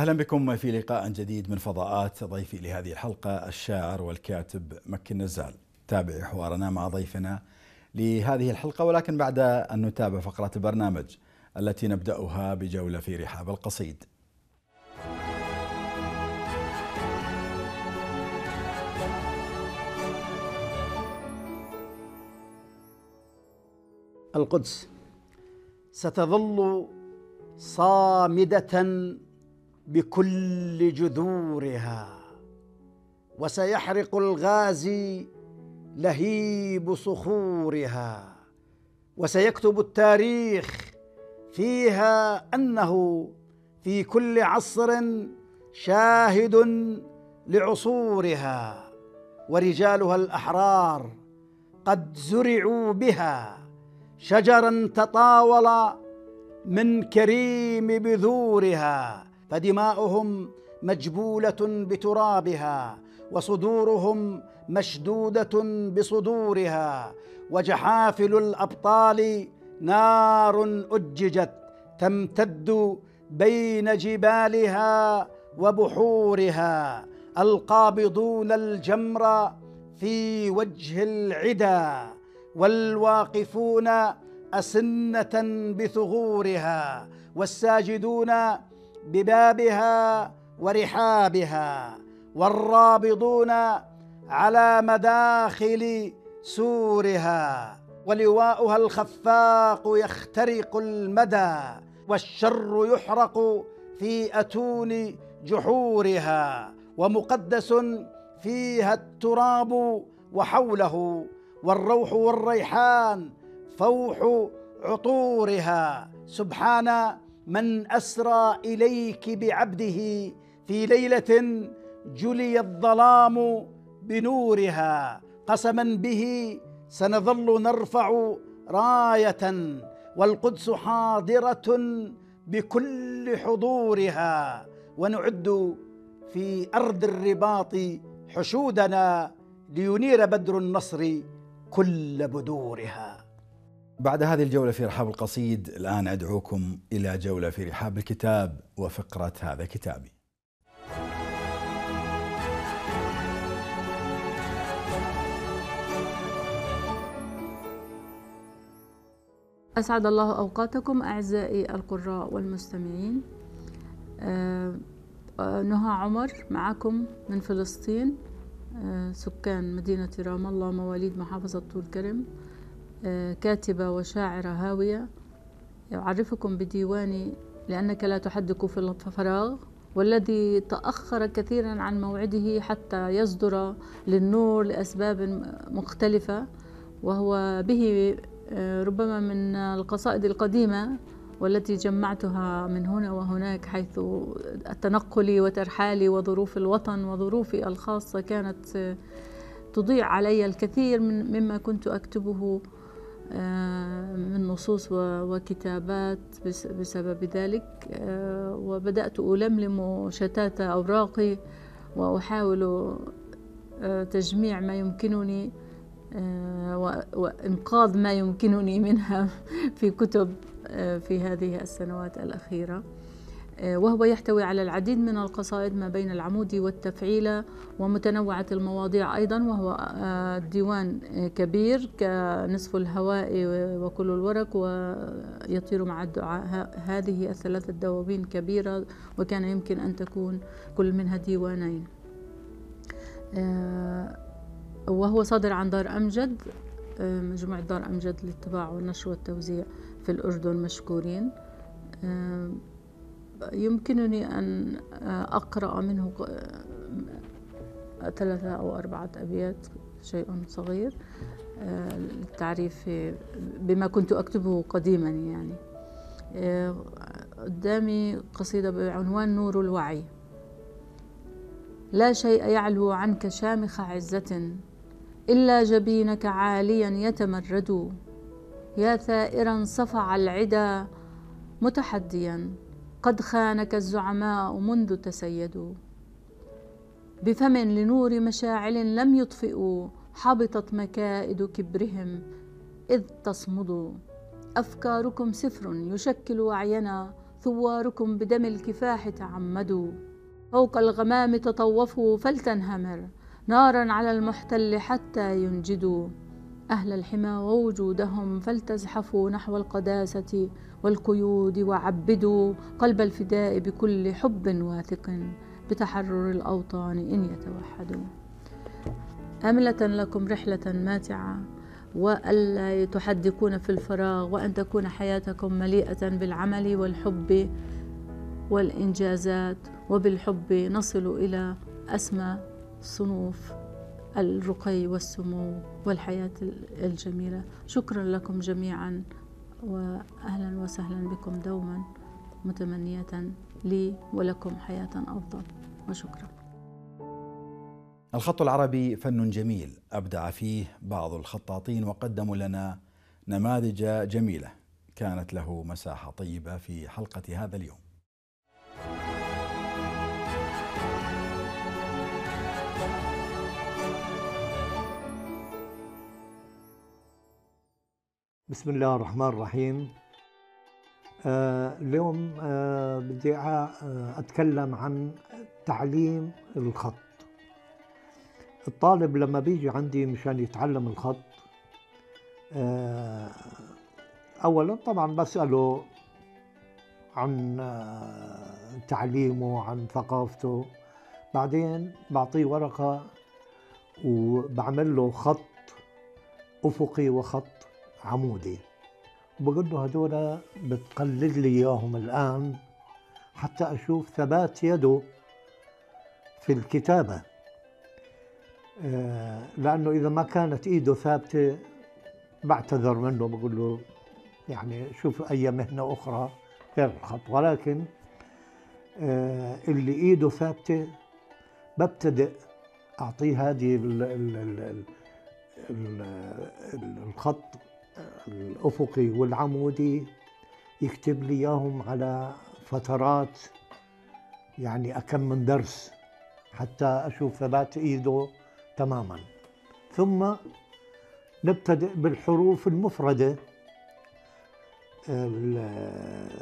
اهلا بكم في لقاء جديد من فضاءات ضيفي لهذه الحلقه الشاعر والكاتب مكي النزال. تابع حوارنا مع ضيفنا لهذه الحلقه ولكن بعد ان نتابع فقره البرنامج التي نبداها بجوله في رحاب القصيد. القدس ستظل صامده بكل جذورها وسيحرق الغازي لهيب صخورها وسيكتب التاريخ فيها انه في كل عصر شاهد لعصورها ورجالها الاحرار قد زرعوا بها شجرا تطاول من كريم بذورها فدماؤهم مجبوله بترابها وصدورهم مشدوده بصدورها وجحافل الابطال نار اججت تمتد بين جبالها وبحورها القابضون الجمر في وجه العدا والواقفون اسنه بثغورها والساجدون ببابها ورحابها والرابضون على مداخل سورها ولواؤها الخفاق يخترق المدى والشر يحرق في اتون جحورها ومقدس فيها التراب وحوله والروح والريحان فوح عطورها سبحان من اسرى اليك بعبده في ليله جلي الظلام بنورها قسما به سنظل نرفع رايه والقدس حاضره بكل حضورها ونعد في ارض الرباط حشودنا لينير بدر النصر كل بدورها بعد هذه الجولة في رحاب القصيد الآن أدعوكم إلى جولة في رحاب الكتاب وفقرة هذا كتابي أسعد الله أوقاتكم أعزائي القراء والمستمعين آه، آه، نهى عمر معكم من فلسطين آه، سكان مدينة رام الله مواليد محافظة طول كرم آه، كاتبة وشاعرة هاوية أعرفكم بديواني لأنك لا تحدق في الفراغ والذي تأخر كثيرا عن موعده حتى يصدر للنور لأسباب مختلفة وهو به آه، ربما من القصائد القديمة والتي جمعتها من هنا وهناك حيث تنقلي وترحالي وظروف الوطن وظروفي الخاصة كانت آه، تضيع علي الكثير من مما كنت أكتبه آه، من نصوص وكتابات بسبب ذلك آه، وبدأت ألملم شتات أوراقي وأحاول آه، تجميع ما يمكنني وإنقاذ ما يمكنني منها في كتب في هذه السنوات الأخيرة وهو يحتوي على العديد من القصائد ما بين العمود والتفعيلة ومتنوعة المواضيع أيضا وهو آه، ديوان آه، كبير كنصف الهواء وكل الورق ويطير مع الدعاء هذه الثلاثة دواوين كبيرة وكان يمكن أن تكون كل منها ديوانين آه، وهو صادر عن دار أمجد مجموعة دار أمجد للطباعة والنشر والتوزيع في الأردن مشكورين يمكنني أن أقرأ منه ثلاثة أو أربعة أبيات شيء صغير للتعريف بما كنت أكتبه قديما يعني قدامي قصيدة بعنوان نور الوعي لا شيء يعلو عنك شامخ عزة إلا جبينك عاليا يتمرد يا ثائرا صفع العدا متحديا قد خانك الزعماء منذ تسيدوا بفم لنور مشاعل لم يطفئوا حبطت مكائد كبرهم إذ تصمدوا أفكاركم سفر يشكل وعينا ثواركم بدم الكفاح تعمدوا فوق الغمام تطوفوا فلتنهمر نارا على المحتل حتى ينجدوا أهل الحمى ووجودهم فلتزحفوا نحو القداسة والقيود وعبدوا قلب الفداء بكل حب واثق بتحرر الأوطان إن يتوحدوا أملة لكم رحلة ماتعة وألا تحدقون في الفراغ وأن تكون حياتكم مليئة بالعمل والحب والإنجازات وبالحب نصل إلى أسمى صنوف الرقي والسمو والحياة الجميلة شكرا لكم جميعا وأهلا وسهلا بكم دوما متمنية لي ولكم حياة أفضل وشكرا الخط العربي فن جميل أبدع فيه بعض الخطاطين وقدموا لنا نماذج جميلة كانت له مساحة طيبة في حلقة هذا اليوم بسم الله الرحمن الرحيم آه اليوم آه بدي آه، أتكلم عن تعليم الخط الطالب لما بيجي عندي مشان يتعلم الخط آه أولا طبعا بسأله عن آه، تعليمه عن ثقافته بعدين بعطيه ورقة وبعمل له خط أفقي وخط عمودي وبقول له هذول بتقلد لي اياهم الان حتى اشوف ثبات يده في الكتابه آه، لانه اذا ما كانت ايده ثابته بعتذر منه بقول له يعني شوف اي مهنه اخرى غير الخط ولكن آه، اللي ايده ثابته ببتدئ اعطيه هذه الخط الأفقي والعمودي يكتب لي إياهم على فترات يعني أكم من درس حتى أشوف ثبات إيده تماما ثم نبتدئ بالحروف المفردة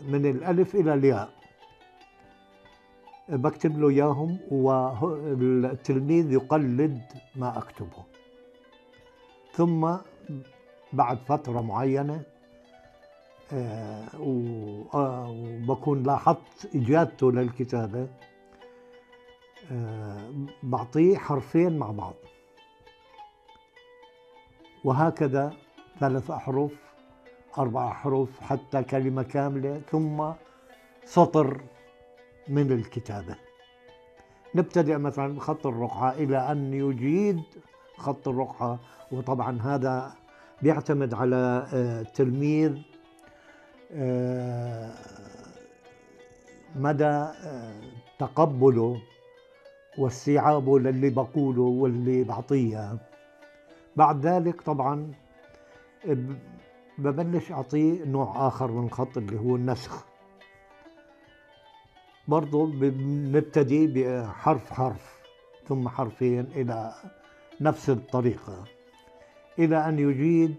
من الألف إلى الياء بكتب له إياهم والتلميذ يقلد ما أكتبه ثم بعد فترة معينة آه، آه، وبكون لاحظت إجادته للكتابة آه، بعطيه حرفين مع بعض وهكذا ثلاث أحرف أربع أحرف حتى كلمة كاملة ثم سطر من الكتابة نبتدئ مثلا بخط الرقعة إلى أن يجيد خط الرقعة وطبعا هذا بيعتمد على آه، تلميذ آه، مدى آه، تقبله واستيعابه للي بقوله واللي بعطيه بعد ذلك طبعا ببلش أعطيه نوع آخر من الخط اللي هو النسخ برضو بنبتدي بحرف حرف ثم حرفين إلى نفس الطريقة إلى أن يجيد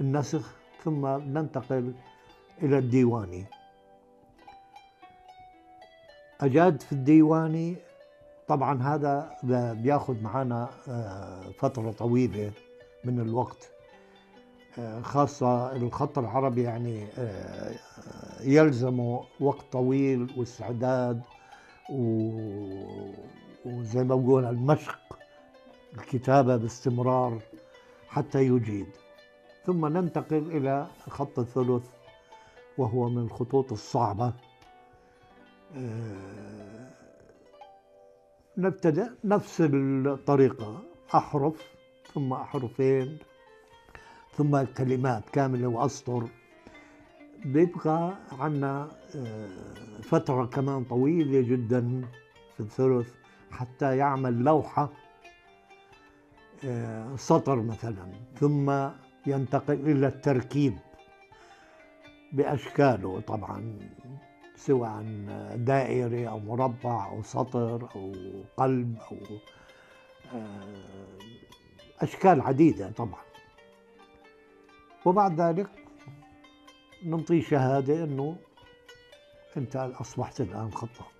النسخ ثم ننتقل إلى الديواني أجاد في الديواني طبعا هذا بياخذ معنا آه، فترة طويلة من الوقت آه، خاصة الخط العربي يعني آه، يلزمه وقت طويل واستعداد وزي ما بقول المشق الكتابة باستمرار حتى يجيد ثم ننتقل إلى خط الثلث وهو من الخطوط الصعبة آه، نبتدأ نفس الطريقة أحرف ثم أحرفين ثم كلمات كاملة وأسطر بيبقى عندنا آه، فترة كمان طويلة جدا في الثلث حتى يعمل لوحة سطر مثلا ثم ينتقل إلى التركيب بأشكاله طبعا سواء دائري أو مربع أو سطر أو قلب أو آه، أشكال عديدة طبعا وبعد ذلك نعطيه شهادة أنه أنت أصبحت الآن خطاط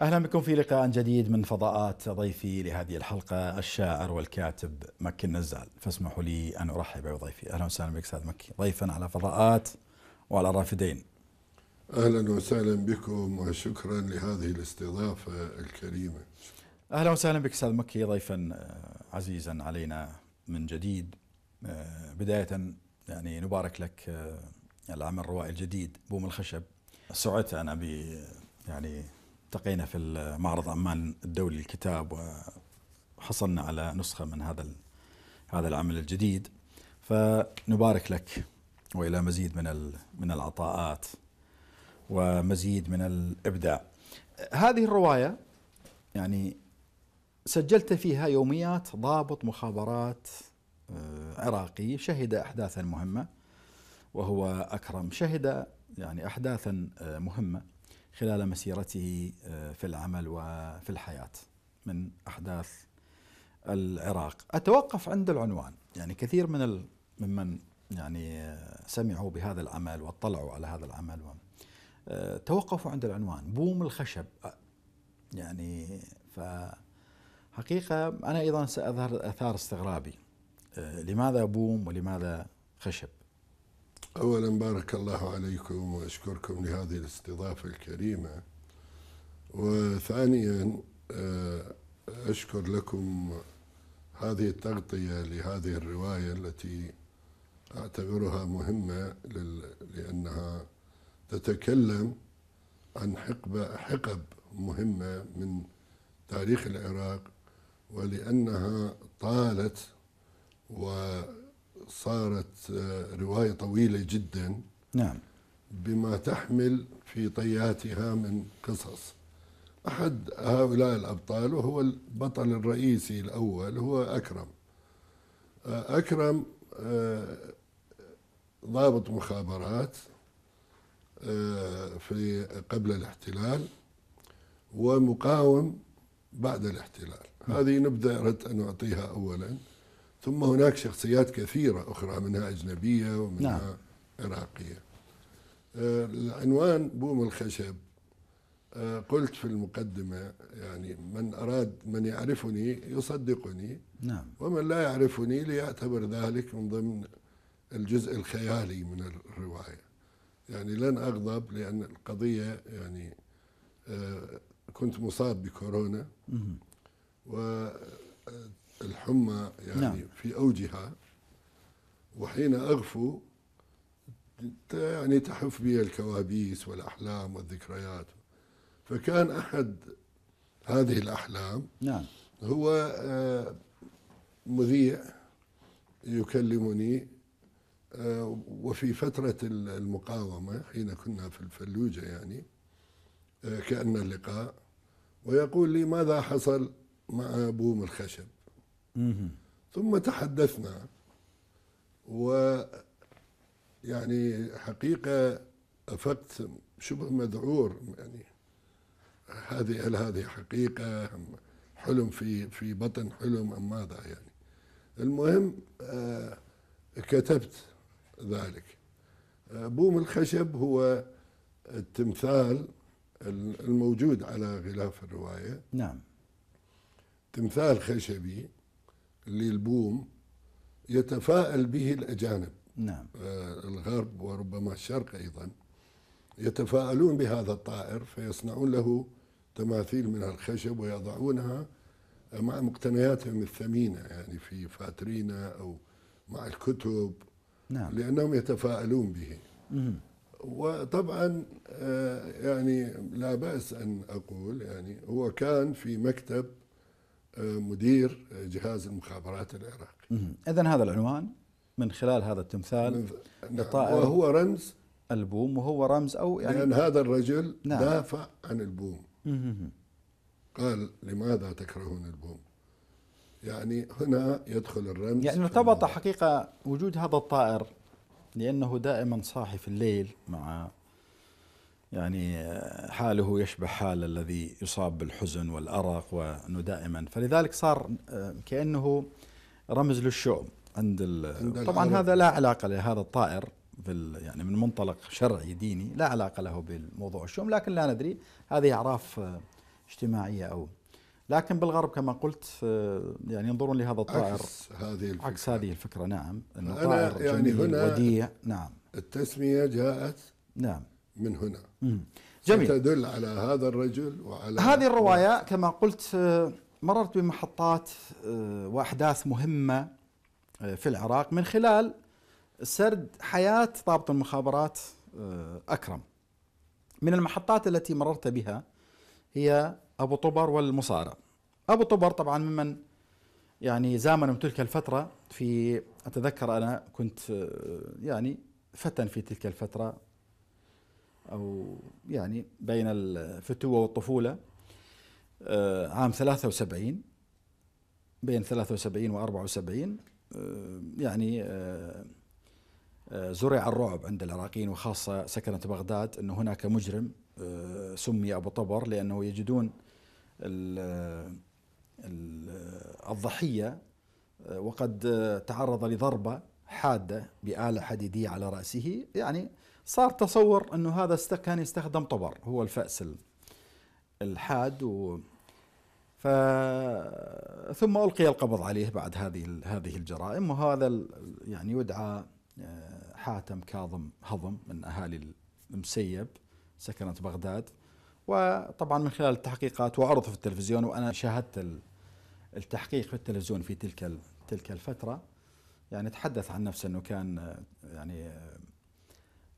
اهلا بكم في لقاء جديد من فضاءات ضيفي لهذه الحلقه الشاعر والكاتب مكي النزال فاسمحوا لي ان ارحب بضيفي اهلا وسهلا بك استاذ مكي ضيفا على فضاءات وعلى الرافدين اهلا وسهلا بكم وشكرا لهذه الاستضافه الكريمه اهلا وسهلا بك استاذ مكي ضيفا آه، عزيزا علينا من جديد آه، بدايه يعني نبارك لك آه، العمل الروائي الجديد بوم الخشب سعدت انا ب يعني التقينا في معرض عمان الدولي للكتاب وحصلنا على نسخة من هذا هذا العمل الجديد فنبارك لك والى مزيد من من العطاءات ومزيد من الابداع. هذه الروايه يعني سجلت فيها يوميات ضابط مخابرات آه، عراقي شهد احداثا مهمه وهو اكرم شهد يعني احداثا آه، مهمه خلال مسيرته آه، في العمل وفي الحياة من أحداث العراق أتوقف عند العنوان يعني كثير من ممن يعني آه، سمعوا بهذا العمل واطلعوا على هذا العمل و... آه، توقفوا عند العنوان بوم الخشب يعني فحقيقة أنا أيضا سأظهر أثار استغرابي لماذا بوم ولماذا خشب أولا بارك الله عليكم وأشكركم لهذه الاستضافة الكريمة وثانيا آه، أشكر لكم هذه التغطية لهذه الرواية التي أعتبرها مهمة لأنها تتكلم عن حقبة حقب مهمة من تاريخ العراق ولأنها طالت و صارت آه، رواية طويلة جدا نعم بما تحمل في طياتها من قصص أحد هؤلاء الأبطال وهو البطل الرئيسي الأول هو أكرم آه، أكرم آه، ضابط مخابرات في قبل الاحتلال ومقاوم بعد الاحتلال نعم. هذه نبدأ أردت أن أعطيها أولاً ثم هناك شخصيات كثيرة أخرى منها أجنبية ومنها نعم. عراقية آه، العنوان بوم الخشب آه، قلت في المقدمة يعني من أراد من يعرفني يصدقني نعم. ومن لا يعرفني ليعتبر ذلك من ضمن الجزء الخيالي من الرواية يعني لن أغضب لأن القضية يعني آه، كنت مصاب بكورونا و الحمى يعني نعم. في أوجها وحين أغفو يعني تحف بي الكوابيس والأحلام والذكريات فكان أحد هذه الأحلام نعم. هو آه، مذيع يكلمني آه، وفي فترة المقاومة حين كنا في الفلوجة يعني آه، كأن اللقاء ويقول لي ماذا حصل مع بوم الخشب ثم تحدثنا و يعني حقيقة أفقت شبه مذعور يعني هذه هل هذه حقيقة حلم في في بطن حلم أم ماذا يعني المهم آه، كتبت ذلك آه، بوم الخشب هو التمثال الموجود على غلاف الرواية نعم تمثال خشبي للبوم يتفاءل به الأجانب نعم. آه، الغرب وربما الشرق أيضا يتفاءلون بهذا الطائر فيصنعون له تماثيل من الخشب ويضعونها مع مقتنياتهم الثمينة يعني في فاترينا أو مع الكتب نعم. لأنهم يتفاءلون به وطبعا آه، يعني لا بأس أن أقول يعني هو كان في مكتب مدير جهاز المخابرات العراقي اذا هذا العنوان من خلال هذا التمثال نعم وهو رمز البوم وهو رمز او يعني لان هذا الرجل نعم. دافع عن البوم قال لماذا تكرهون البوم يعني هنا يدخل الرمز يعني ارتبط حقيقه وجود هذا الطائر لانه دائما صاحي في الليل مع يعني آه، حاله يشبه حال الذي يصاب بالحزن والأرق وأنه دائما فلذلك صار آه، كأنه رمز للشؤم عند, عند طبعا العرب. هذا لا علاقة لهذا الطائر يعني من منطلق شرعي ديني لا علاقة له بالموضوع الشؤم لكن لا ندري هذه أعراف آه، اجتماعية أو لكن بالغرب كما قلت يعني ينظرون لهذا الطائر عكس هذه الفكرة عكس هذه الفكرة نعم أنه طائر يعني هنا وديع نعم التسمية جاءت نعم من هنا جميل تدل على هذا الرجل وعلى هذه الرواية كما قلت آه، مررت بمحطات آه، وأحداث مهمة آه، في العراق من خلال سرد حياة ضابط المخابرات أكرم من المحطات التي مررت بها هي أبو طبر والمصارع أبو طبر طبعا ممن يعني زامنوا تلك الفترة في أتذكر أنا كنت يعني فتى في تلك الفترة أو يعني بين الفتوة والطفولة آه، عام 73 بين 73 و 74 يعني آه، آه، زرع الرعب عند العراقيين وخاصة سكنة بغداد أن هناك مجرم سمي أبو طبر لأنه يجدون الضحية وقد تعرض لضربة حادة بآلة حديدية على رأسه يعني صار تصور انه هذا كان يستخدم طبر هو الفأس الحاد و ف ثم القي القبض عليه بعد هذه هذه الجرائم وهذا يعني يدعى آه، حاتم كاظم هضم من اهالي المسيب سكنة بغداد وطبعا من خلال التحقيقات وعرض في التلفزيون وانا شاهدت التحقيق في التلفزيون في تلك تلك الفتره يعني تحدث عن نفسه انه كان آه، يعني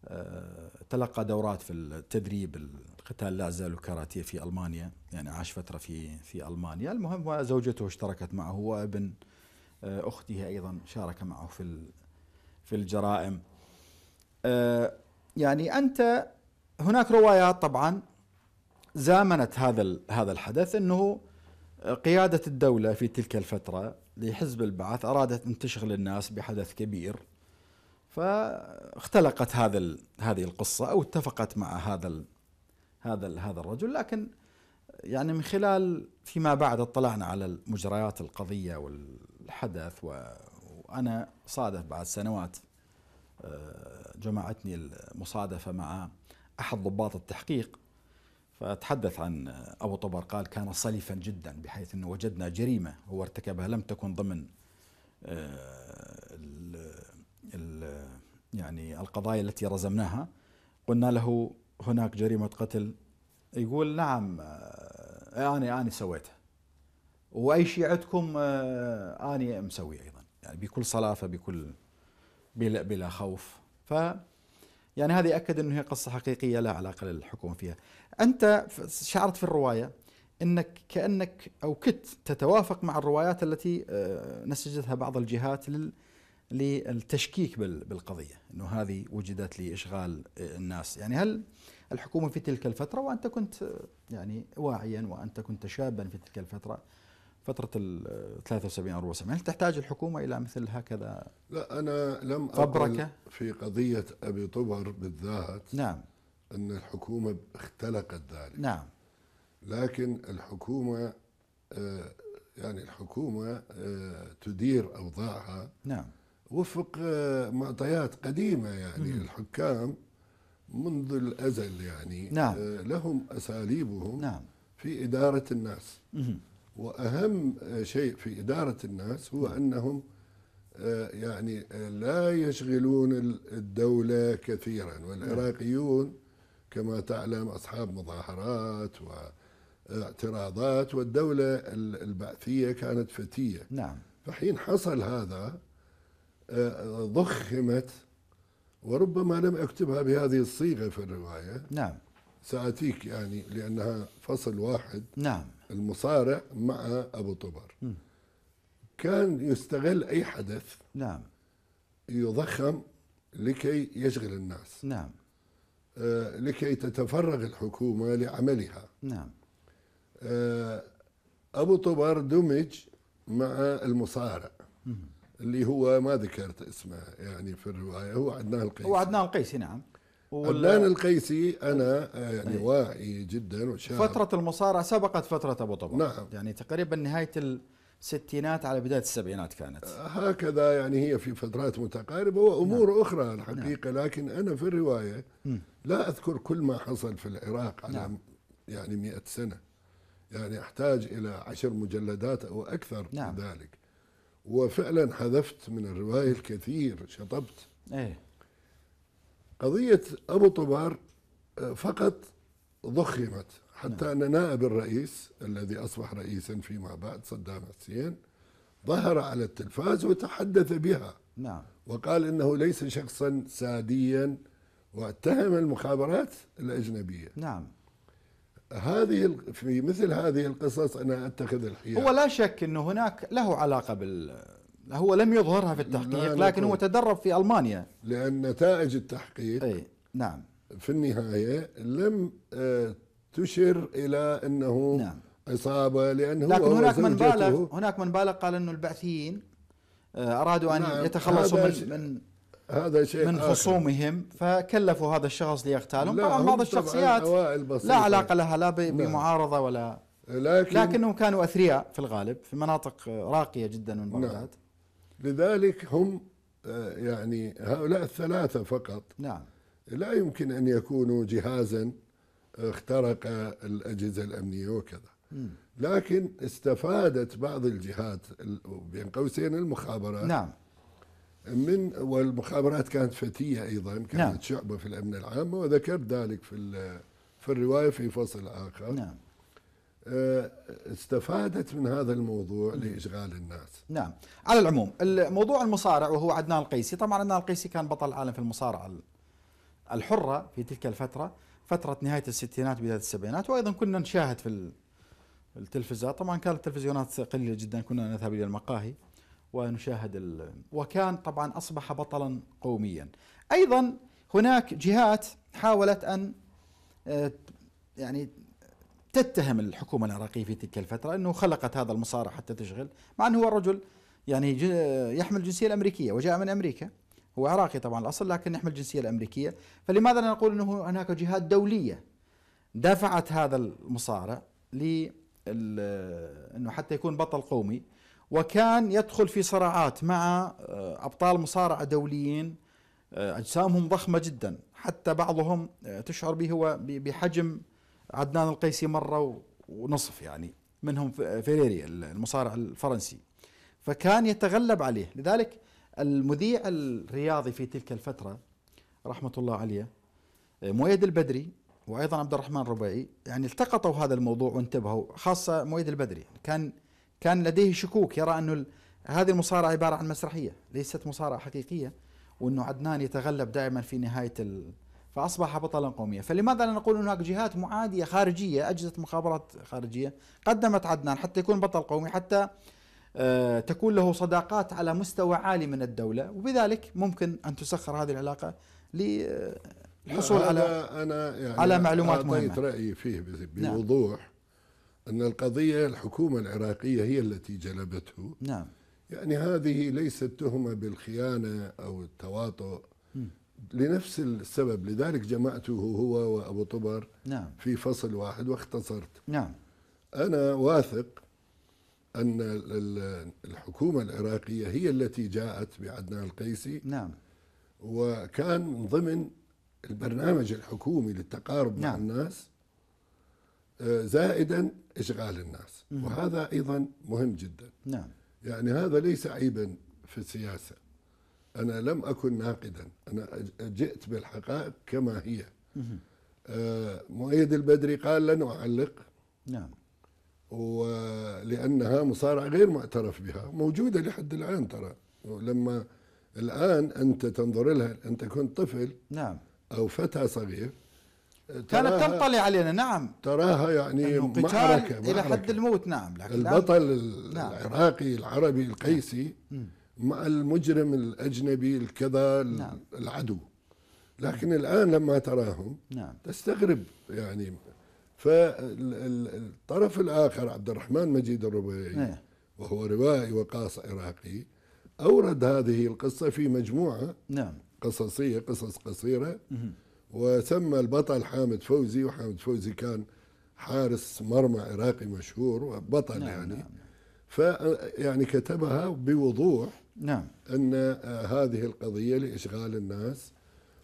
آه، تلقى دورات في التدريب القتال لا زال كاراتيه في المانيا يعني عاش فتره في في المانيا المهم وزوجته اشتركت معه وابن آه، اخته ايضا شارك معه في في الجرائم آه، يعني انت هناك روايات طبعا زامنت هذا هذا الحدث انه قياده الدوله في تلك الفتره لحزب البعث ارادت ان تشغل الناس بحدث كبير فاختلقت هذا هذه القصه او اتفقت مع هذا الـ هذا الـ هذا الرجل لكن يعني من خلال فيما بعد اطلعنا على مجريات القضيه والحدث وانا صادف بعد سنوات آه، جمعتني المصادفه مع احد ضباط التحقيق فتحدث عن ابو طبر قال كان صليفا جدا بحيث انه وجدنا جريمه هو ارتكبها لم تكن ضمن آه، ال ال يعني القضايا التي رزمناها قلنا له هناك جريمة قتل يقول نعم آه، آه، أنا أنا سويتها وأي شيء عندكم آه، أنا مسويه أيضا يعني بكل صلافة بكل بلا, بلا خوف ف يعني هذه أكد أنه هي قصة حقيقية لا علاقة للحكومة فيها أنت شعرت في الرواية أنك كأنك أو كنت تتوافق مع الروايات التي نسجتها بعض الجهات لل للتشكيك بالقضيه انه هذه وجدت لاشغال الناس يعني هل الحكومه في تلك الفتره وانت كنت يعني واعيا وانت كنت شابا في تلك الفتره فترة ال 73 74 هل تحتاج الحكومة إلى مثل هكذا لا أنا لم أقل في قضية أبي طبر بالذات نعم أن الحكومة اختلقت ذلك نعم لكن الحكومة آه، يعني الحكومة آه، تدير أوضاعها نعم وفق آه، معطيات قديمة يعني مم. الحكام منذ الأزل يعني نعم. آه، لهم أساليبهم نعم. في إدارة الناس مم. وأهم آه، شيء في إدارة الناس هو نعم. أنهم يعني لا يشغلون الدولة كثيرا نعم. والعراقيون كما تعلم أصحاب مظاهرات واعتراضات والدولة البعثية كانت فتية نعم فحين حصل هذا ضخمت وربما لم أكتبها بهذه الصيغة في الرواية نعم سأتيك يعني لأنها فصل واحد نعم المصارع مع أبو طبر م. كان يستغل أي حدث نعم يضخم لكي يشغل الناس نعم آه لكي تتفرغ الحكومة لعملها نعم آه أبو طبر دمج مع المصارع م. اللي هو ما ذكرت اسمه يعني في الروايه هو عدنان القيسي هو عدنان القيسي نعم عدنان القيسي انا آه، يعني ايه. واعي جدا وشاعر فتره المصارعه سبقت فتره ابو طبع نعم يعني تقريبا نهايه الستينات على بدايه السبعينات كانت آه، هكذا يعني هي في فترات متقاربه وامور نعم. اخرى الحقيقه نعم. لكن انا في الروايه م. لا اذكر كل ما حصل في العراق على نعم. يعني 100 سنه يعني احتاج الى عشر مجلدات او اكثر نعم. من ذلك وفعلا حذفت من الرواية الكثير شطبت ايه قضية أبو طبار آه، فقط ضخمت حتى نعم. أن نائب الرئيس الذي أصبح رئيسا فيما بعد صدام حسين ظهر على التلفاز وتحدث بها نعم وقال أنه ليس شخصا ساديا واتهم المخابرات الأجنبية نعم هذه في مثل هذه القصص انا اتخذ الحياة هو لا شك انه هناك له علاقه بال هو لم يظهرها في التحقيق لا لكن هو تدرب في المانيا لان نتائج التحقيق اي نعم في النهايه لم آه، تشر الى انه نعم اصابه لانه لكن هناك من بالغ هناك من بالغ قال انه البعثيين آه، ارادوا ان نعم يتخلصوا من, من هذا شيء من خصومهم آخر. فكلفوا هذا الشخص ليغتالهم طبعا بعض الشخصيات لا علاقه لها لا نعم. بمعارضه ولا لكن لكنهم كانوا اثرياء في الغالب في مناطق راقيه جدا من نعم. بغداد نعم. لذلك هم آه، يعني هؤلاء الثلاثه فقط نعم لا يمكن ان يكونوا جهازا آه، اخترق الاجهزه الامنيه وكذا لكن استفادت بعض الجهات بين قوسين المخابرات نعم من والمخابرات كانت فتيه ايضا كانت نعم. شعبه في الامن العام وذكرت ذلك في في الروايه في فصل اخر نعم آه، استفادت من هذا الموضوع لاشغال الناس نعم على العموم موضوع المصارع وهو عدنان القيسي طبعا عدنان القيسي كان بطل العالم في المصارعه الحره في تلك الفتره فتره نهايه الستينات بدايه السبعينات وايضا كنا نشاهد في التلفزيون طبعا كانت التلفزيونات قليله جدا كنا نذهب الى المقاهي ونشاهد ال... وكان طبعا أصبح بطلا قوميا أيضا هناك جهات حاولت أن آه، يعني تتهم الحكومة العراقية في تلك الفترة أنه خلقت هذا المصارع حتى تشغل مع أنه هو الرجل يعني يحمل الجنسية الأمريكية وجاء من أمريكا هو عراقي طبعا الأصل لكن يحمل الجنسية الأمريكية فلماذا لا نقول أنه هناك جهات دولية دفعت هذا المصارع ل أنه حتى يكون بطل قومي وكان يدخل في صراعات مع آه، ابطال مصارعه دوليين آه، اجسامهم ضخمه جدا حتى بعضهم آه، تشعر به هو بحجم عدنان القيسي مره ونصف يعني منهم فيريري المصارع الفرنسي فكان يتغلب عليه لذلك المذيع الرياضي في تلك الفتره رحمه الله عليه مؤيد البدري وايضا عبد الرحمن الربيعي يعني التقطوا هذا الموضوع وانتبهوا خاصه مؤيد البدري كان كان لديه شكوك يرى أن هذه المصارعة عبارة عن مسرحية ليست مصارعة حقيقية وأنه عدنان يتغلب دائما في نهاية ال... فأصبح بطلا قوميا فلماذا لا نقول هناك جهات معادية خارجية أجهزة مخابرات خارجية قدمت عدنان حتى يكون بطل قومي حتى آه، تكون له صداقات على مستوى عالي من الدولة وبذلك ممكن أن تسخر هذه العلاقة آه، للحصول على أنا يعني على معلومات مهمة رأيي فيه بوضوح نعم. أن القضية الحكومة العراقية هي التي جلبته نعم يعني هذه ليست تهمة بالخيانة أو التواطؤ لنفس السبب لذلك جمعته هو وأبو طبر نعم. في فصل واحد واختصرت نعم أنا واثق أن الحكومة العراقية هي التي جاءت بعدنان القيسي نعم وكان ضمن البرنامج الحكومي للتقارب نعم. مع الناس زائدا اشغال الناس وهذا ايضا مهم جدا نعم يعني هذا ليس عيبا في السياسه انا لم اكن ناقدا انا جئت بالحقائق كما هي آه، مؤيد البدري قال لن اعلق نعم ولانها مصارعه غير معترف بها موجوده لحد الان ترى لما الان انت تنظر لها انت كنت طفل نعم او فتى صغير كانت تنطلي علينا نعم تراها يعني معركة إلى حد الموت نعم لكن البطل نعم. العراقي العربي القيسي نعم. مع المجرم الأجنبي الكذا نعم. العدو لكن الآن لما تراهم نعم. تستغرب يعني فالطرف الآخر عبد الرحمن مجيد الربيعي نعم. وهو روائي وقاص عراقي أورد هذه القصة في مجموعة نعم. قصصية قصص قصيرة نعم. وثم البطل حامد فوزي وحامد فوزي كان حارس مرمى عراقي مشهور وبطل نعم يعني نعم. نعم. ف يعني كتبها بوضوح نعم ان آه، هذه القضيه لاشغال الناس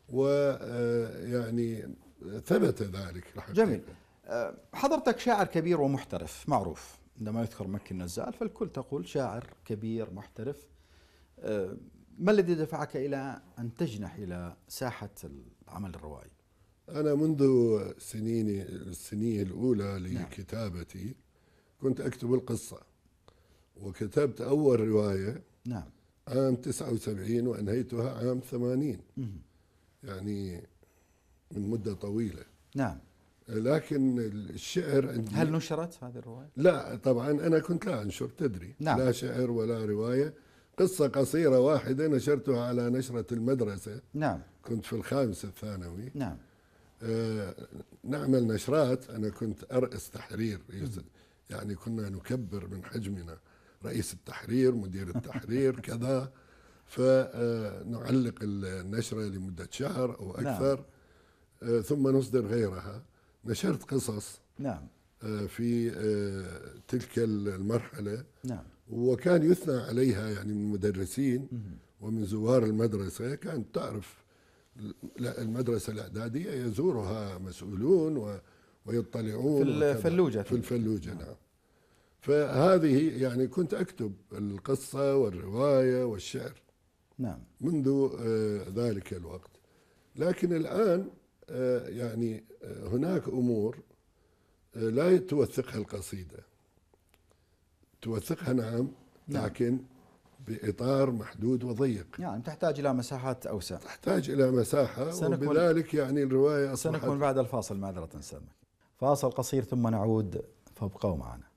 ويعني آه، ثبت ذلك الحقيقة. جميل آه، حضرتك شاعر كبير ومحترف معروف عندما يذكر مكي النزال فالكل تقول شاعر كبير محترف ما الذي دفعك الى ان تجنح الى ساحه العمل الروائي أنا منذ سنيني السنين الأولى لكتابتي نعم. كنت أكتب القصة وكتبت أول رواية نعم عام 79 وأنهيتها عام 80 يعني من مدة طويلة نعم لكن الشعر عندي هل نشرت هذه الرواية؟ لا طبعا أنا كنت لا أنشر تدري نعم. لا شعر ولا رواية قصة قصيرة واحدة نشرتها على نشرة المدرسة نعم كنت في الخامسة الثانوي نعم آه نعمل نشرات أنا كنت أرأس تحرير يعني كنا نكبر من حجمنا رئيس التحرير مدير التحرير كذا فنعلق آه، النشرة لمدة شهر أو نعم. أكثر نعم. ثم نصدر غيرها نشرت قصص نعم آه، في تلك المرحلة نعم وكان يثنى عليها يعني من المدرسين ومن زوار المدرسة كانت تعرف المدرسة الإعدادية يزورها مسؤولون ويطلعون في الفلوجة في الفلوجة نعم فهذه يعني كنت أكتب القصة والرواية والشعر نعم منذ آه، ذلك الوقت لكن الآن آه، يعني آه، هناك أمور لا توثقها القصيده توثقها نعم،, نعم لكن باطار محدود وضيق يعني تحتاج الى مساحات اوسع تحتاج الى مساحه وبذلك يعني الروايه اصبحت سنكون بعد الفاصل معذره سلمك فاصل قصير ثم نعود فابقوا معنا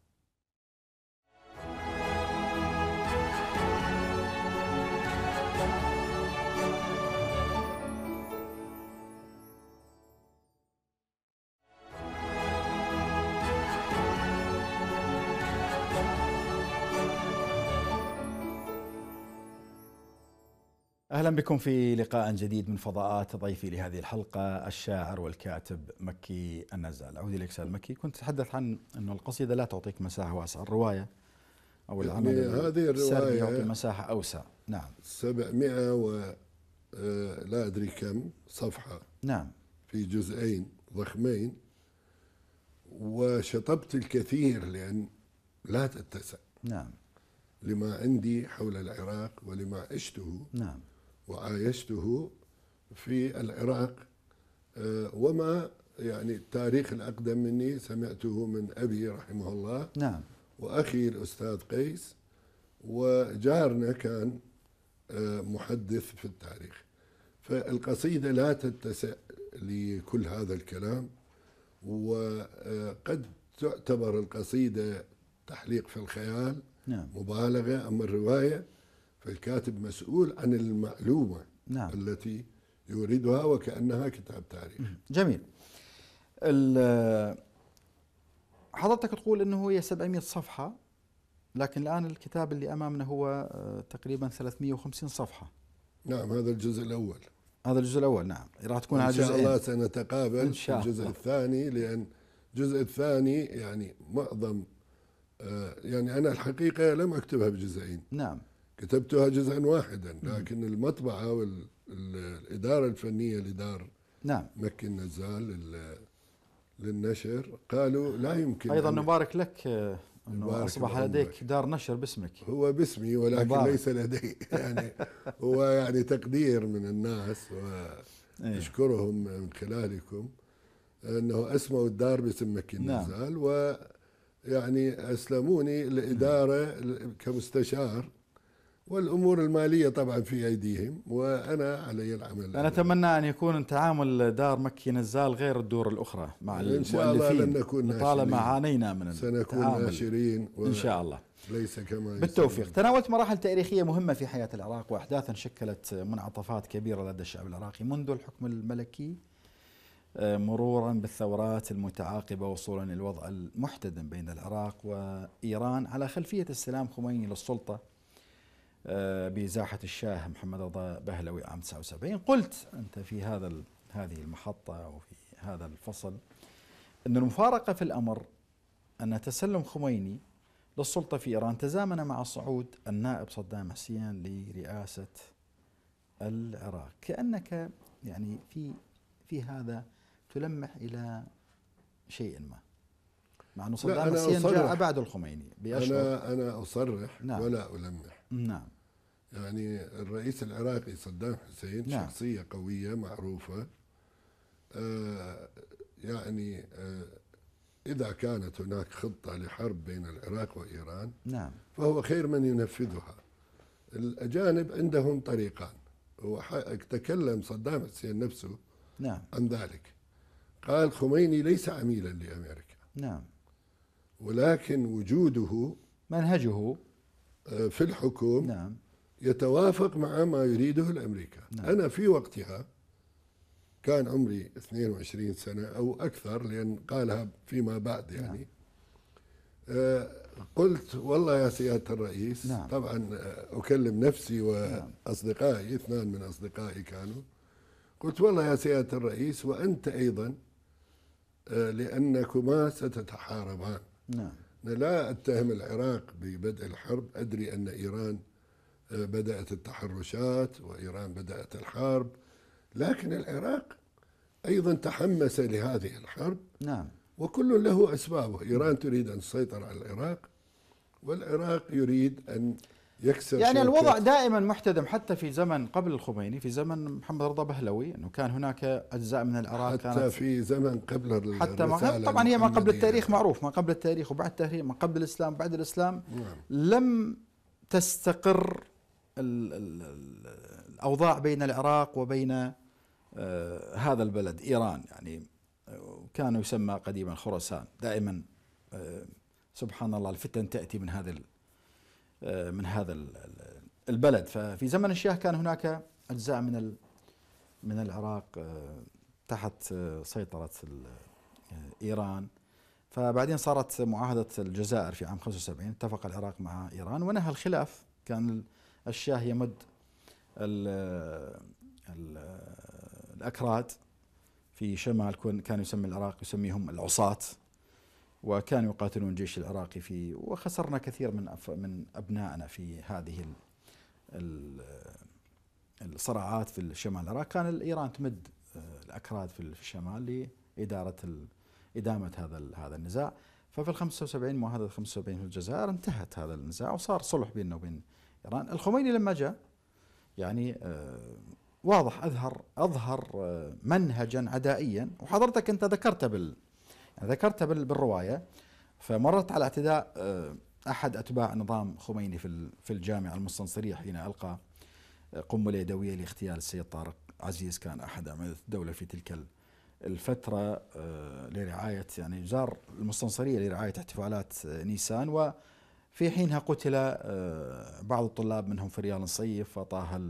اهلا بكم في لقاء جديد من فضاءات ضيفي لهذه الحلقه الشاعر والكاتب مكي النزال. اعود اليك استاذ مكي، كنت تتحدث عن ان القصيده لا تعطيك مساحه واسعه، الروايه او العمل هذه الروايه يعطي مساحه اوسع، نعم 700 و آه، لا ادري كم صفحه نعم في جزئين ضخمين وشطبت الكثير لان لا تتسع نعم لما عندي حول العراق ولما عشته نعم وعايشته في العراق آه، وما يعني التاريخ الأقدم مني سمعته من أبي رحمه الله نعم وأخي الأستاذ قيس وجارنا كان آه، محدث في التاريخ فالقصيدة لا تتسع لكل هذا الكلام وقد تعتبر القصيدة تحليق في الخيال نعم. مبالغة أما الرواية فالكاتب مسؤول عن المعلومة نعم. التي يريدها وكأنها كتاب تاريخ جميل حضرتك تقول أنه هي 700 صفحة لكن الآن الكتاب اللي أمامنا هو آه، تقريبا 350 صفحة نعم هذا الجزء الأول هذا الجزء الأول نعم راح تكون على جزئين إن شاء الله سنتقابل إن شاء في الجزء الله. الثاني لأن الجزء الثاني يعني معظم آه، يعني أنا الحقيقة لم أكتبها بجزئين نعم كتبتها جزءا واحدا لكن المطبعة والإدارة الفنية لدار نعم مكي النزال للنشر قالوا لا يمكن أيضا نبارك لك آه، انه اصبح لديك دار نشر باسمك هو باسمي ولكن مبارك. ليس لدي يعني هو يعني تقدير من الناس واشكرهم إيه. من خلالكم انه اسموا الدار باسم مكي نعم. النزال نعم. ويعني اسلموني الاداره كمستشار والامور الماليه طبعا في ايديهم وانا علي العمل انا اتمنى ان يكون تعامل دار مكي نزال غير الدور الاخرى مع ان شاء الله لن نكون طالما عانينا من سنكون ناشرين و... ان شاء الله ليس كما بالتوفيق تناولت مراحل تاريخيه مهمه في حياه العراق واحداثا شكلت منعطفات كبيره لدى الشعب العراقي منذ الحكم الملكي آه، مرورا بالثورات المتعاقبه وصولا للوضع المحتدم بين العراق وايران على خلفيه استلام خميني للسلطه آه، بإزاحة الشاه محمد رضا بهلوي عام 79 قلت أنت في هذا هذه المحطة أو في هذا الفصل أن المفارقة في الأمر أن تسلم خميني للسلطة في إيران تزامن مع صعود النائب صدام حسين لرئاسة العراق كأنك يعني في في هذا تلمح إلى شيء ما مع أنه صدام حسين جاء بعد الخميني بأشهر أنا أنا أصرح نعم. ولا ألمح نعم يعني الرئيس العراقي صدام حسين نعم. شخصية قوية معروفة آه يعني آه إذا كانت هناك خطة لحرب بين العراق وإيران نعم. فهو خير من ينفذها الأجانب عندهم طريقان تكلم صدام حسين نفسه نعم. عن ذلك قال خميني ليس عميلا لأمريكا نعم ولكن وجوده منهجه آه، في الحكم نعم يتوافق مع ما يريده الأمريكا نعم. أنا في وقتها كان عمري 22 سنة أو أكثر لأن قالها فيما بعد يعني نعم. آه، قلت والله يا سيادة الرئيس نعم. طبعا آه، أكلم نفسي نعم. وأصدقائي اثنان من أصدقائي كانوا قلت والله يا سيادة الرئيس وأنت أيضا آه، لأنكما ستتحاربان نعم. أنا لا أتهم العراق ببدء الحرب أدري أن إيران آه، بدأت التحرشات وإيران بدأت الحرب لكن العراق أيضا تحمس لهذه الحرب نعم وكل له أسبابه إيران تريد أن تسيطر على العراق والعراق يريد أن يكسر يعني الوضع دائما محتدم حتى في زمن قبل الخميني في زمن محمد رضا بهلوي انه كان هناك اجزاء من العراق حتى كانت في زمن قبل حتى ما طبعا هي ما قبل التاريخ معروف ما قبل التاريخ وبعد التاريخ ما قبل الاسلام بعد الاسلام نعم. لم تستقر الأوضاع بين العراق وبين آه، هذا البلد إيران يعني آه، كان يسمى قديما خراسان دائما آه، سبحان الله الفتن تأتي من هذا من هذا البلد ففي زمن الشاه كان هناك أجزاء من من العراق تحت سيطرة إيران فبعدين صارت معاهدة الجزائر في عام 75 اتفق العراق مع إيران ونهى الخلاف كان الشاه يمد ال ال الأكراد في شمال كان يسمى العراق يسميهم العصاة وكانوا يقاتلون الجيش العراقي في وخسرنا كثير من من أبنائنا في هذه ال الصراعات في الشمال العراق كان إيران تمد آه، الأكراد في الشمال لإدارة إدامة هذا هذا النزاع ففي ال 75 معاهدة 75 في الجزائر انتهت هذا النزاع وصار صلح بيننا وبين إيران الخميني لما جاء يعني آه، واضح أظهر أظهر آه، منهجا عدائيا وحضرتك أنت ذكرته بال يعني ذكرته بالرواية فمرت على اعتداء آه، أحد أتباع نظام خميني في في الجامعة المستنصرية حين ألقى قنبلة يدوية لاغتيال السيد طارق عزيز كان أحد أعمدة الدولة في تلك الفترة لرعاية يعني زار المستنصرية لرعاية احتفالات نيسان و في حينها قتل آه، بعض الطلاب منهم فريال نصيف وطه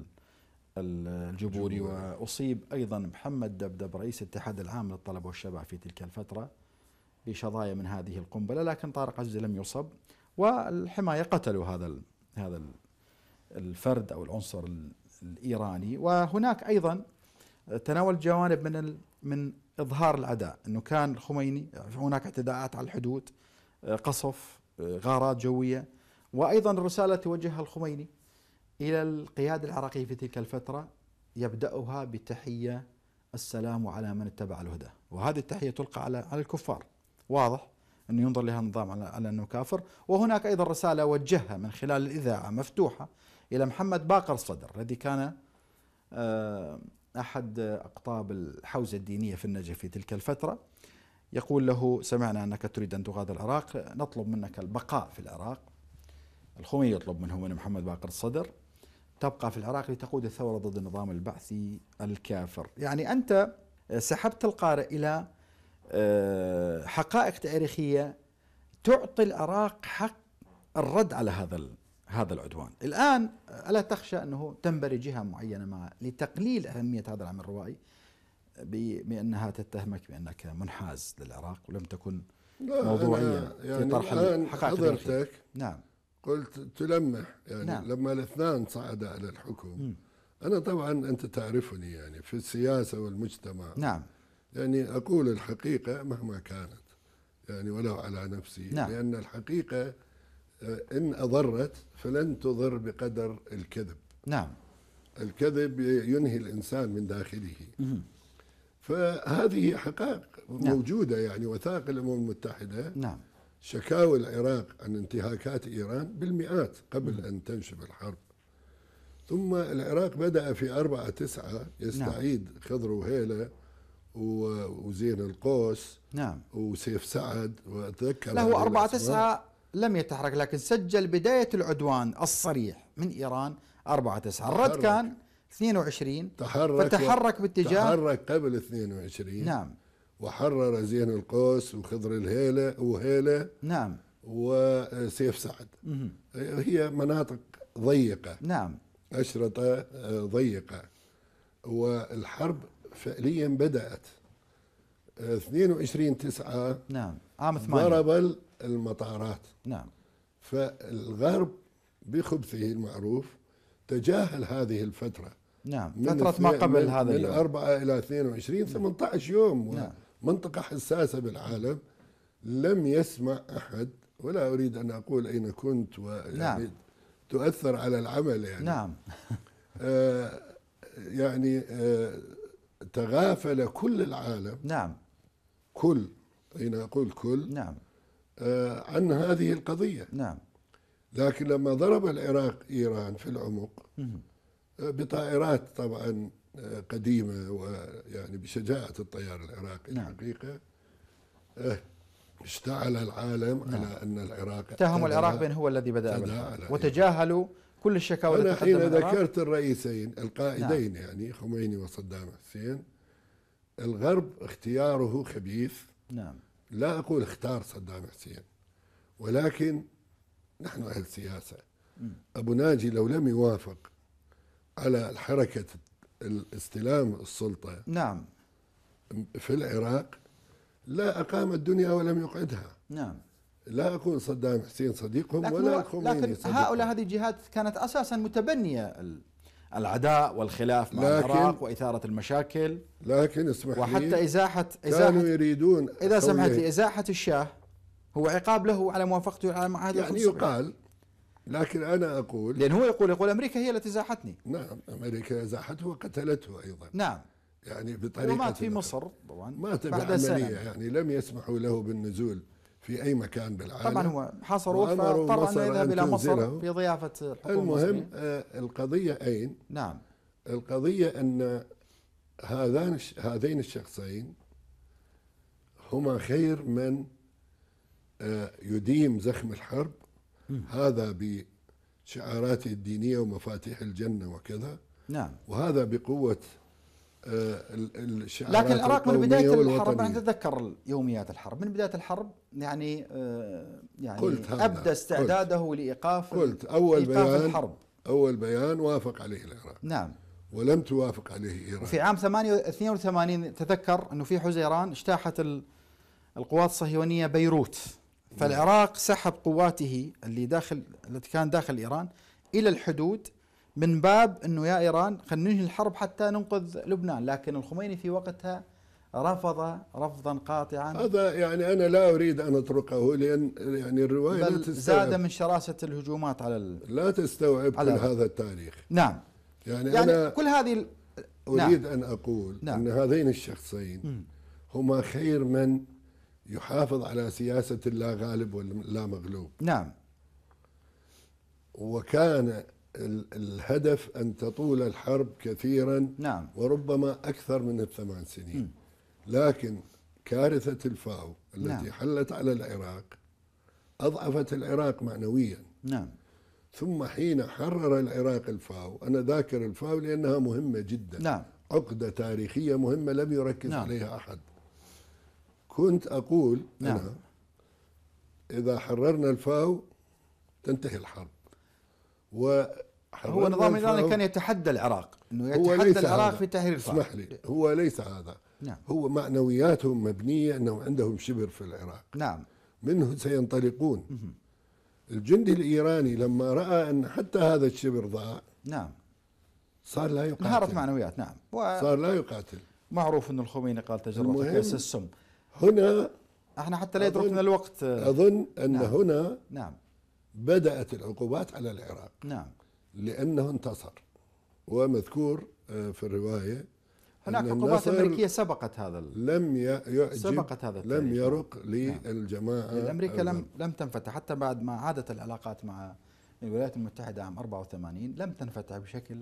الجبوري وأصيب أيضا محمد دبدب رئيس الاتحاد العام للطلبة والشباب في تلك الفترة بشظايا من هذه القنبلة لكن طارق عزيز لم يصب والحماية قتلوا هذا هذا الفرد أو العنصر الإيراني وهناك أيضا تناول جوانب من من إظهار العداء أنه كان الخميني هناك اعتداءات على الحدود آه، قصف غارات جوية وأيضا رسالة توجهها الخميني إلى القيادة العراقية في تلك الفترة يبدأها بتحية السلام على من اتبع الهدى وهذه التحية تلقى على على الكفار واضح أنه ينظر لها النظام على, على أنه كافر وهناك أيضا رسالة وجهها من خلال الإذاعة مفتوحة إلى محمد باقر الصدر الذي كان آه، أحد أقطاب الحوزة الدينية في النجف في تلك الفترة يقول له سمعنا أنك تريد أن تغادر العراق نطلب منك البقاء في العراق الخميني يطلب منه من محمد باقر الصدر تبقى في العراق لتقود الثورة ضد النظام البعثي الكافر يعني أنت سحبت القارئ إلى آه، حقائق تاريخية تعطي العراق حق الرد على هذا هذا العدوان الآن ألا تخشى أنه تنبري جهة معينة مع لتقليل أهمية هذا العمل الروائي بأنها تتهمك بأنك منحاز للعراق ولم تكن موضوعيا يعني في طرح يعني حضرتك نعم قلت تلمح يعني نعم. لما الاثنان صعدا على الحكم م. أنا طبعا أنت تعرفني يعني في السياسة والمجتمع نعم يعني أقول الحقيقة مهما كانت يعني ولو على نفسي نعم. لأن الحقيقة آه، إن أضرت فلن تضر بقدر الكذب نعم الكذب ينهي الإنسان من داخله م. فهذه حقائق نعم. موجودة يعني وثائق الأمم المتحدة نعم شكاوى العراق عن انتهاكات إيران بالمئات قبل م. أن تنشب الحرب ثم العراق بدأ في أربعة تسعة يستعيد نعم. خضر وهيلة وزين القوس نعم وسيف سعد وأتذكر له أربعة تسعة لم يتحرك لكن سجل بداية العدوان الصريح من إيران أربعة تسعة الرد كان 22 تحرك فتحرك باتجاه تحرك قبل 22 نعم وحرر زين القوس وخضر الهيلة وهيلة نعم وسيف سعد مه. هي مناطق ضيقة نعم أشرطة آه، ضيقة والحرب فعليا بدأت 22 9 نعم عام 8 ضرب المطارات نعم فالغرب بخبثه المعروف تجاهل هذه الفترة نعم فترة ما قبل من هذا من اليوم. 4 إلى 22 نعم. 18 يوم نعم. منطقة حساسة بالعالم لم يسمع أحد ولا أريد أن أقول أين كنت ويعني نعم. تؤثر على العمل يعني نعم آه يعني آه تغافل كل العالم نعم كل أين أقول كل نعم آه عن هذه القضية نعم لكن لما ضرب العراق إيران في العمق بطائرات طبعا آه، قديمة ويعني بشجاعة الطيار العراقي نعم. الحقيقة آه، اشتعل العالم نعم. على أن العراق اتهموا العراق بين هو الذي بدأ وتجاهلوا كل الشكاوى أنا حين ذكرت الرئيسين القائدين نعم. يعني خميني وصدام حسين الغرب اختياره خبيث نعم لا أقول اختار صدام حسين ولكن نحن أهل سياسة م. أبو ناجي لو لم يوافق على حركة الاستلام السلطة نعم في العراق لا أقام الدنيا ولم يقعدها نعم لا أكون صدام حسين صديقهم لكن ولا خميني لكن صديقهم. هؤلاء هذه الجهات كانت أساسا متبنية العداء والخلاف مع العراق وإثارة المشاكل لكن اسمح وحتى لي وحتى إزاحة, إزاحة كانوا يريدون إذا سمحت لي إزاحة الشاه هو عقاب له على موافقته على معاهدة يعني يقال لكن أنا أقول لأن هو يقول يقول أمريكا هي التي زاحتني نعم أمريكا زاحته وقتلته أيضا نعم يعني بطريقة ومات في مصر طبعا مات بعد سنة يعني لم يسمحوا له بالنزول في اي مكان بالعالم طبعا هو حاصروا فاضطر ان يذهب الى مصر في ضيافه الحكومه المهم آه القضيه اين؟ نعم القضيه ان هذان هذين الشخصين هما خير من آه، يديم زخم الحرب هذا بشعاراته الدينية ومفاتيح الجنة وكذا نعم وهذا بقوة آه، الشعارات لكن العراق من بداية الحرب أنا أتذكر يوميات الحرب من بداية الحرب يعني آه، يعني قلت أبدى استعداده قلت لإيقاف قلت أول إيقاف بيان الحرب أول بيان وافق عليه العراق نعم ولم توافق عليه إيران في عام 82 تذكر أنه في حزيران اجتاحت القوات الصهيونية بيروت فالعراق سحب قواته اللي داخل التي كان داخل ايران الى الحدود من باب انه يا ايران خلينا ننهي الحرب حتى ننقذ لبنان، لكن الخميني في وقتها رفض رفضا قاطعا هذا يعني انا لا اريد ان اتركه لان يعني الروايه بل لا تستوعب زاد من شراسه الهجومات على ال... لا تستوعب على كل هذا التاريخ نعم يعني, يعني انا كل هذه ال... اريد نعم. ان اقول نعم. ان هذين الشخصين هما خير من يحافظ على سياسة اللا غالب ولا مغلوب نعم وكان الهدف أن تطول الحرب كثيرا نعم وربما أكثر من الثمان سنين م. لكن كارثة الفاو التي نعم. حلت على العراق أضعفت العراق معنويا نعم ثم حين حرر العراق الفاو أنا ذاكر الفاو لأنها مهمة جدا نعم. عقدة تاريخية مهمة لم يركز نعم. عليها أحد كنت أقول نعم. أنا إذا حررنا الفاو تنتهي الحرب و هو النظام الايراني كان يتحدى العراق انه يتحدى العراق هذا. في تحرير اسمح لي هو ليس هذا نعم. هو معنوياتهم مبنيه انهم عندهم شبر في العراق نعم منه سينطلقون مه. الجندي الايراني لما راى ان حتى هذا الشبر ضاع نعم صار لا يقاتل انهارت معنويات نعم و... صار لا يقاتل معروف ان الخميني قال تجربه كاس السم هنا احنا حتى لا يتركنا الوقت اظن ان نعم هنا نعم بدات العقوبات على العراق نعم لانه انتصر ومذكور آه، في الروايه هناك عقوبات امريكيه سبقت هذا لم يعجب سبقت هذا التاريخ لم يرق نعم. للجماعه نعم. امريكا لم لم تنفتح حتى بعد ما عادت العلاقات مع الولايات المتحده عام 84 لم تنفتح بشكل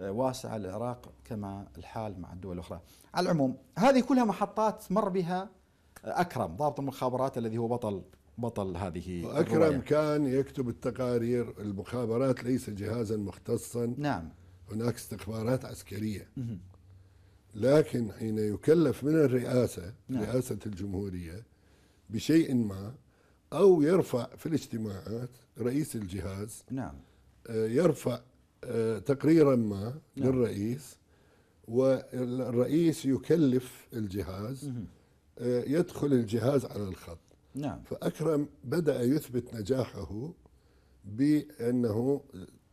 واسعة للعراق كما الحال مع الدول الأخرى على العموم هذه كلها محطات مر بها آه، أكرم ضابط المخابرات الذي هو بطل بطل هذه أكرم الرواية. كان يكتب التقارير المخابرات ليس جهازا مختصا نعم هناك استخبارات عسكرية لكن حين يكلف من الرئاسة نعم. رئاسة الجمهورية بشيء ما أو يرفع في الاجتماعات رئيس الجهاز نعم آه، يرفع آه، تقريرا ما نعم. للرئيس والرئيس يكلف الجهاز آه، يدخل الجهاز على الخط نعم فأكرم بدأ يثبت نجاحه بأنه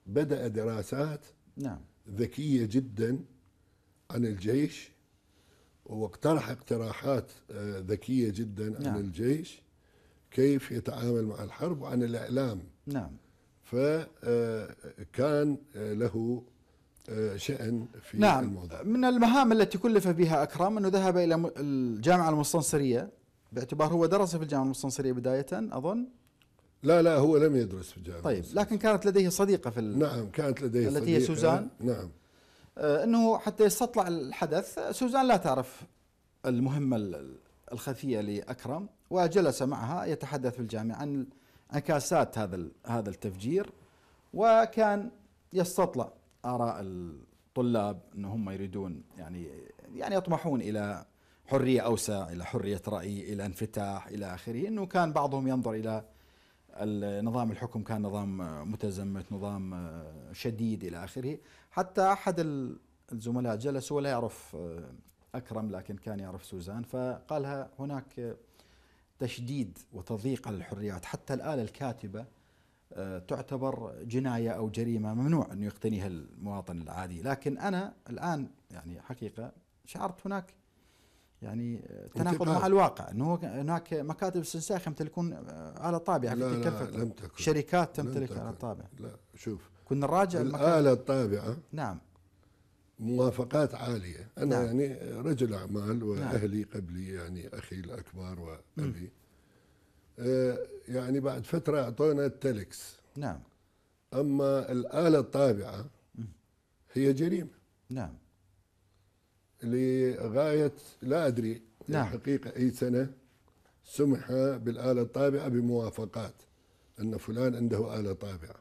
بدأ دراسات نعم ذكية جدا عن الجيش واقترح اقتراحات آه، ذكية جدا نعم. عن الجيش كيف يتعامل مع الحرب وعن الإعلام نعم فكان له شأن في نعم الموضوع من المهام التي كلف بها أكرم أنه ذهب إلى الجامعة المستنصرية باعتبار هو درس في الجامعة المستنصرية بداية أظن لا لا هو لم يدرس في الجامعة طيب لكن كانت لديه صديقة في نعم كانت لديه التي صديقة هي سوزان نعم آه، أنه حتى يستطلع الحدث سوزان لا تعرف المهمة الخفية لأكرم وجلس معها يتحدث في الجامعة عن انعكاسات هذا هذا التفجير وكان يستطلع اراء الطلاب ان هم يريدون يعني يعني يطمحون الى حريه اوسع الى حريه راي الى انفتاح الى اخره انه كان بعضهم ينظر الى نظام الحكم كان نظام متزمت نظام شديد الى اخره حتى احد الزملاء جلس ولا يعرف آه، اكرم لكن كان يعرف سوزان فقالها هناك تشديد وتضييق على الحريات حتى الآلة الكاتبة آه، تعتبر جناية أو جريمة ممنوع أن يقتنيها المواطن العادي لكن أنا الآن يعني حقيقة شعرت هناك يعني آه، تناقض مع الواقع انه هناك مكاتب استنساخ يمتلكون على آه، طابعه لا في لا لم تكن شركات تمتلك على طابعه لا شوف كنا نراجع الآلة الطابعة نعم موافقات عاليه انا نعم. يعني رجل اعمال نعم. واهلي نعم. قبلي يعني اخي الاكبر وابي آه يعني بعد فتره اعطونا التلكس نعم اما الاله الطابعه هي جريمه نعم لغايه لا ادري نعم. الحقيقه اي سنه سمح بالاله الطابعه بموافقات ان فلان عنده اله طابعه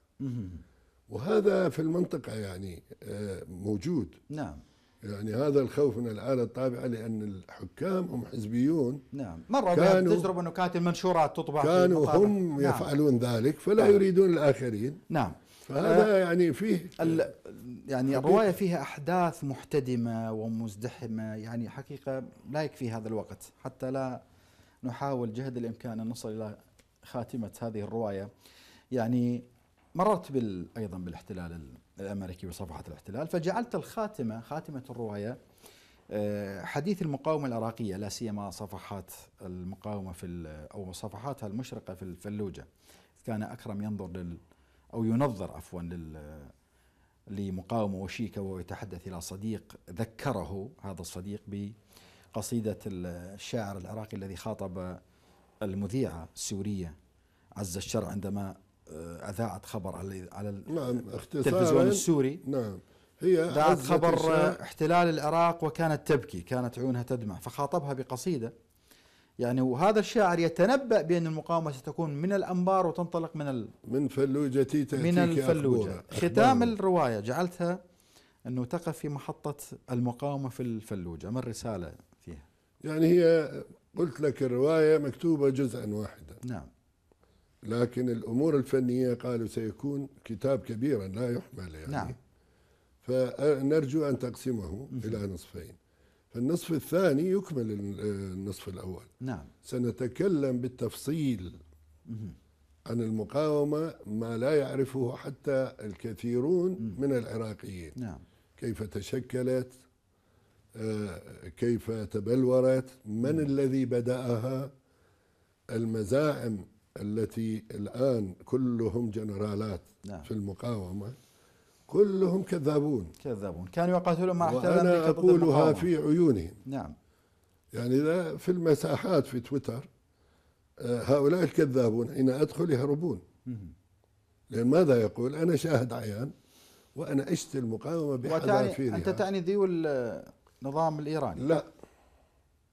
وهذا في المنطقة يعني آه، موجود نعم يعني هذا الخوف من الآلة الطابعة لأن الحكام هم حزبيون نعم مرة كانوا تجربة أنه كانت المنشورات تطبع كانوا هم نعم. يفعلون ذلك فلا نعم. يريدون الآخرين نعم فهذا آه يعني فيه يعني الرواية فيها أحداث محتدمة ومزدحمة يعني حقيقة لا يكفي هذا الوقت حتى لا نحاول جهد الإمكان أن نصل إلى خاتمة هذه الرواية يعني مررت بال ايضا بالاحتلال الامريكي وصفحه الاحتلال فجعلت الخاتمه خاتمه الروايه آه، حديث المقاومه العراقيه لا سيما صفحات المقاومه في او صفحاتها المشرقه في الفلوجه كان اكرم ينظر لل او ينظر عفوا لل لمقاومه وشيكه وهو يتحدث الى صديق ذكره هذا الصديق بقصيده الشاعر العراقي الذي خاطب المذيعه السوريه عز الشرع عندما آه، اذاعت خبر على على نعم آه، التلفزيون السوري نعم هي اذاعت خبر احتلال العراق وكانت تبكي كانت عيونها تدمع فخاطبها بقصيده يعني وهذا الشاعر يتنبأ بأن المقاومة ستكون من الأنبار وتنطلق من ال... من فلوجة من الفلوجة أخبار. ختام نعم. الرواية جعلتها أنه تقف في محطة المقاومة في الفلوجة ما الرسالة فيها يعني هي قلت لك الرواية مكتوبة جزءا واحدا نعم لكن الامور الفنيه قالوا سيكون كتاب كبيرا لا يحمل يعني نعم. فنرجو ان تقسمه الى نصفين فالنصف الثاني يكمل النصف الاول نعم سنتكلم بالتفصيل عن المقاومه ما لا يعرفه حتى الكثيرون من العراقيين نعم كيف تشكلت آه، كيف تبلورت من نعم. الذي بداها المزاعم التي الآن كلهم جنرالات نعم. في المقاومة كلهم كذابون كذابون كانوا يقاتلون مع احتلال وانا أقولها في عيونهم نعم يعني لا في المساحات في تويتر آه، هؤلاء الكذابون حين أدخل يهربون لأن ماذا يقول أنا شاهد عيان وأنا أشت المقاومة بحذافيرها أنت تعني ذيول النظام الإيراني لا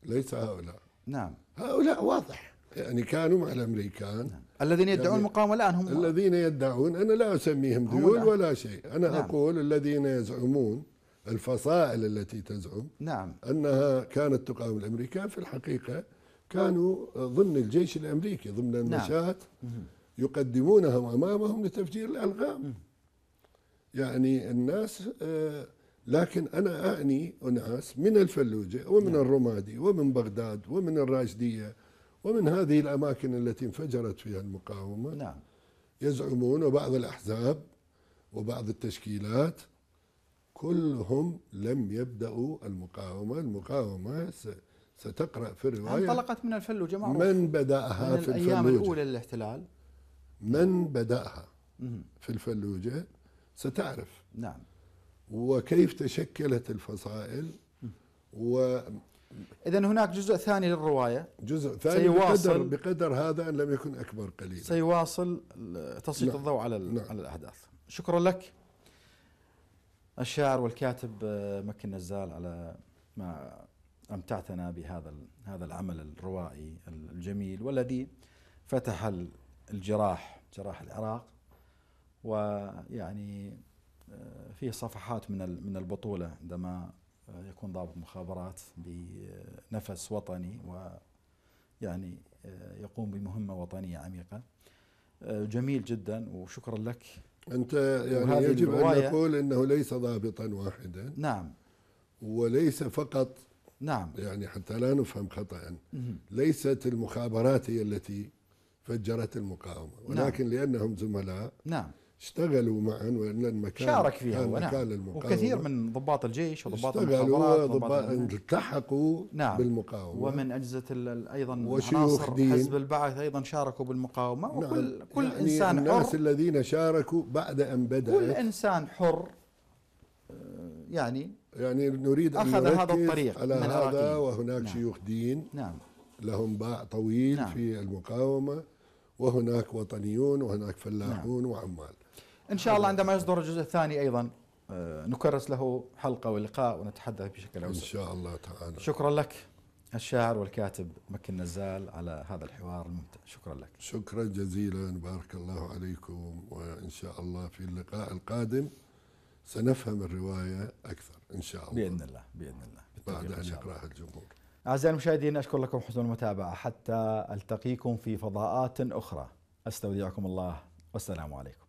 ليس هؤلاء نعم هؤلاء واضح يعني كانوا مع الامريكان نعم. الذين يدعون يعني المقاومه الان هم الذين يدعون انا لا اسميهم ديون ولا شيء انا نعم. اقول الذين يزعمون الفصائل التي تزعم نعم انها كانت تقاوم الامريكان في الحقيقه كانوا ضمن الجيش الامريكي ضمن نعم. النشاط نعم. يقدمونها امامهم لتفجير الالغام يعني الناس آه، لكن انا اعني اناس من الفلوجه ومن نعم. الرمادي ومن بغداد ومن الراشديه ومن هذه الأماكن التي انفجرت فيها المقاومة نعم. يزعمون وبعض الأحزاب وبعض التشكيلات كلهم لم يبدأوا المقاومة المقاومة ستقرأ في الرواية انطلقت من الفلوجة معروف من بدأها من في الفلوجة الأيام الأولى للاحتلال من بدأها في الفلوجة ستعرف نعم وكيف تشكلت الفصائل و اذا هناك جزء ثاني للروايه جزء ثاني بقدر, بقدر هذا ان لم يكن اكبر قليلا سيواصل تسليط نعم. الضوء على نعم. على الاحداث شكرا لك الشاعر والكاتب آه، مكي النزال على ما امتعتنا بهذا هذا العمل الروائي الجميل والذي فتح الجراح جراح العراق ويعني آه، فيه صفحات من من البطوله عندما يكون ضابط مخابرات بنفس وطني و يعني آه، يقوم بمهمة وطنية عميقة آه، جميل جدا وشكرا لك أنت يعني يجب أن نقول أنه ليس ضابطا واحدا نعم وليس فقط نعم يعني حتى لا نفهم خطأ ليست المخابرات هي التي فجرت المقاومة نعم. ولكن نعم. لأنهم زملاء نعم اشتغلوا معا وان المكان شارك فيها هو نعم وكثير من ضباط الجيش وضباط المخابرات ضباط التحقوا نعم بالمقاومه ومن اجهزه ايضا وشيوخ دين حزب البعث ايضا شاركوا بالمقاومه نعم وكل كل يعني انسان الناس حر الناس الذين شاركوا بعد ان بدأ كل انسان حر آه، يعني يعني نريد ان اخذ هذا الطريق على من هذا وهناك نعم شيوخ دين نعم لهم باع طويل نعم في المقاومه وهناك وطنيون وهناك فلاحون نعم وعمال ان شاء الله عندما يصدر الجزء الثاني ايضا آه، نكرس له حلقه ولقاء ونتحدث بشكل اوسع ان شاء الله تعالى شكرا لك الشاعر والكاتب مكي النزال على هذا الحوار الممتع شكرا لك شكرا جزيلا بارك الله عليكم وإن شاء الله في اللقاء القادم سنفهم الرواية أكثر إن شاء الله بإذن الله بإذن الله بعد أن يقرأها الجمهور أعزائي المشاهدين أشكر لكم حسن المتابعة حتى ألتقيكم في فضاءات أخرى أستودعكم الله والسلام عليكم